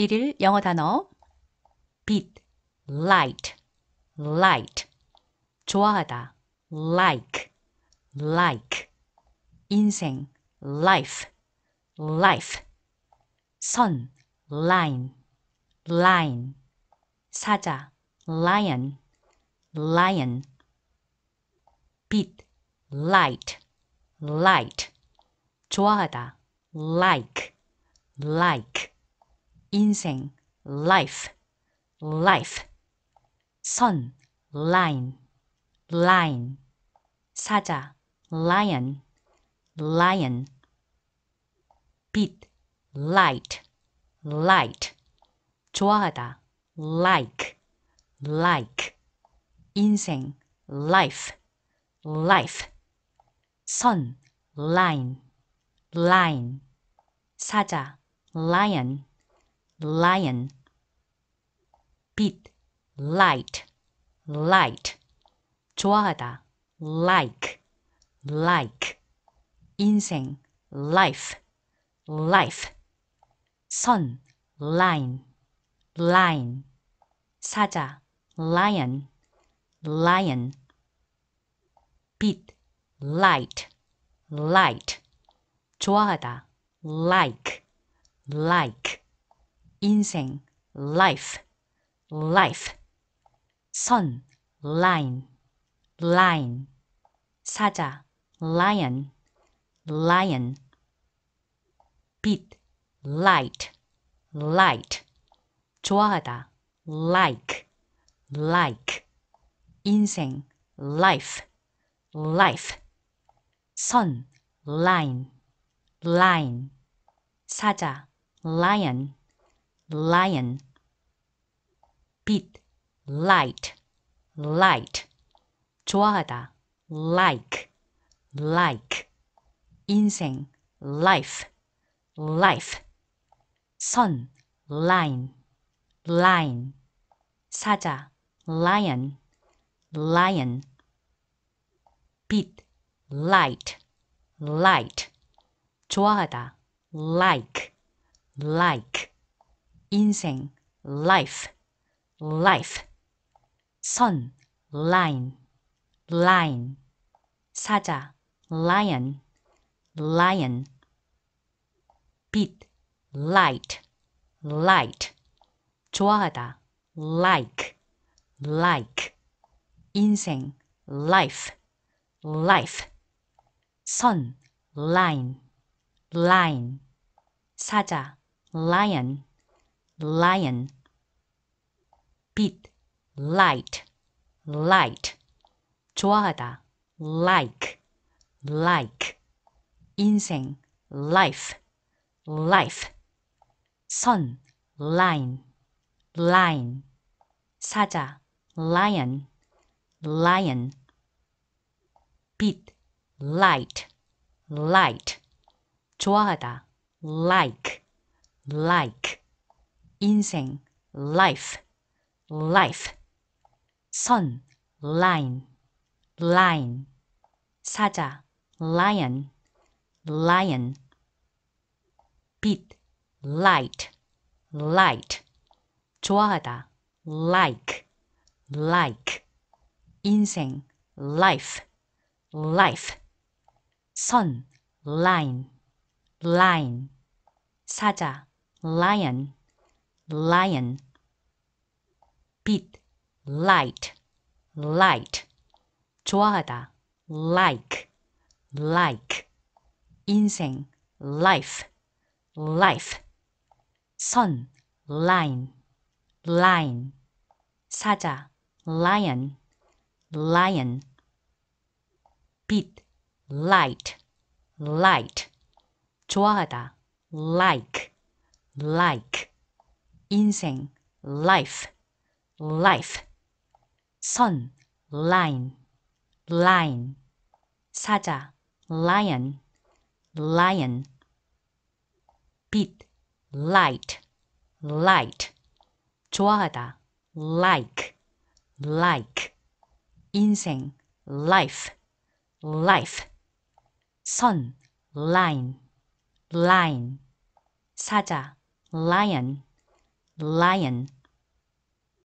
1일 영어 단어 b e a light, light 좋아하다, like, like 인생, life, life 선, line, line 사자, lion, lion b e a light, light 좋아하다, like, like 인생 life life 선 line line 사자 lion lion 빛 light light 좋아하다 like like 인생 life life 선 line line 사자 lion lion beat, light, light 좋아하다, like, like 인생, life, life 선, line, line 사자, lion, lion beat, light, light 좋아하다, like, like 인생 life life 선 line line 사자 lion lion 빛 light light 좋아하다 like like 인생 life life 선 line line 사자 lion lion beat light light 좋아하다 like like 인생 life life 선 line line 사자 lion lion beat light light 좋아하다 like like 인생 life life 선 line line 사자 lion lion 빛 light light 좋아하다 like like 인생 life life 선 line line 사자 lion lion beat light light 좋아하다 like like 인생 life life 선 line line 사자 lion lion beat light light 좋아하다 like like 인생 life life 선 line line 사자 lion lion 빛 light light 좋아하다 like like 인생 life life 선 line line 사자 lion lion beat light light 좋아하다 like like 인생 life life 선 line line 사자 lion lion beat light light 좋아하다 like like 인생 life life 선 line line 사자 lion lion 빛 light light 좋아하다 like like 인생 life life 선 line line 사자 lion lion